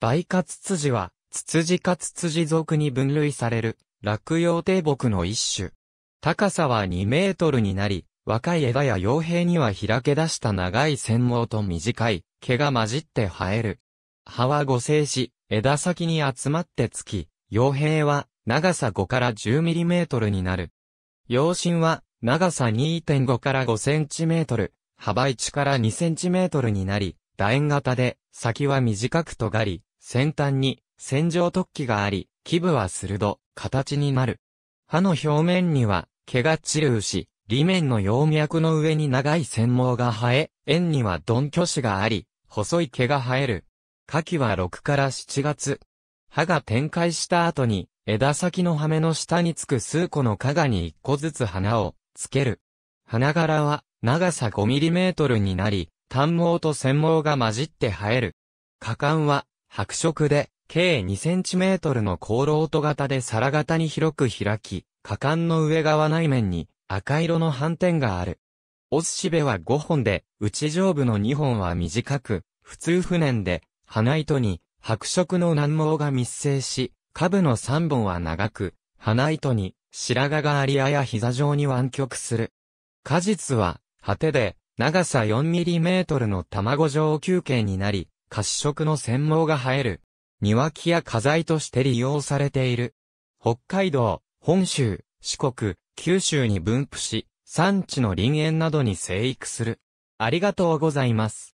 梅花ツツジは、ツツジカツツジ属に分類される、落葉低木の一種。高さは2メートルになり、若い枝や傭兵には開け出した長い線毛と短い毛が混じって生える。葉は五生子、枝先に集まってつき、傭兵は長さ5から10ミリメートルになる。陽身は長さ2.5から5センチメートル、幅1から2センチメートルになり、楕円型で先は短く尖り、先端に線浄突起があり、基部は鋭、形になる。歯の表面には毛が散るし、裏面の葉脈の上に長い繊毛が生え、円には鈍挙子があり、細い毛が生える。夏季は6から7月。歯が展開した後に、枝先の羽目の下につく数個の加賀に1個ずつ花をつける。花柄は長さ 5mm になり、短毛と繊毛が混じって生える。花冠は白色で、計2トルの高ロート型で皿型に広く開き、果敢の上側内面に赤色の斑点がある。オスシベは5本で、内上部の2本は短く、普通不燃で、花糸に白色の軟毛が密生し、下部の3本は長く、花糸に白髪がありやや膝状に湾曲する。果実は、果てで、長さ4トルの卵状球形になり、褐色の繊毛が生える。庭木や花材として利用されている。北海道、本州、四国、九州に分布し、産地の林園などに生育する。ありがとうございます。